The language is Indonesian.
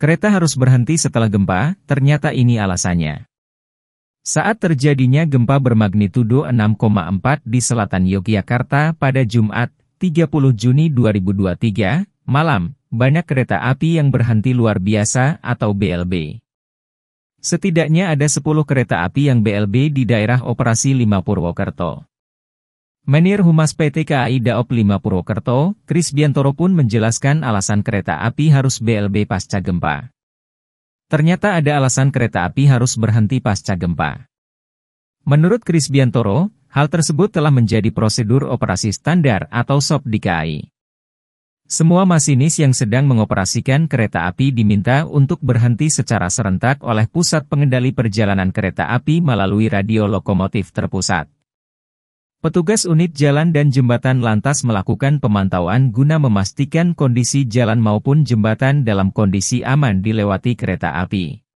Kereta harus berhenti setelah gempa, ternyata ini alasannya. Saat terjadinya gempa bermagnitudo 6,4 di selatan Yogyakarta pada Jumat, 30 Juni 2023, malam, banyak kereta api yang berhenti luar biasa atau BLB. Setidaknya ada 10 kereta api yang BLB di daerah operasi 5 Purwokerto. Menir Humas PT KAI Daop 5 Purwokerto, Kris Biantoro pun menjelaskan alasan kereta api harus BLB pasca gempa. Ternyata ada alasan kereta api harus berhenti pasca gempa. Menurut Kris Biantoro, hal tersebut telah menjadi prosedur operasi standar atau SOP di KAI. Semua masinis yang sedang mengoperasikan kereta api diminta untuk berhenti secara serentak oleh Pusat Pengendali Perjalanan Kereta Api melalui radio lokomotif terpusat. Petugas unit jalan dan jembatan lantas melakukan pemantauan guna memastikan kondisi jalan maupun jembatan dalam kondisi aman dilewati kereta api.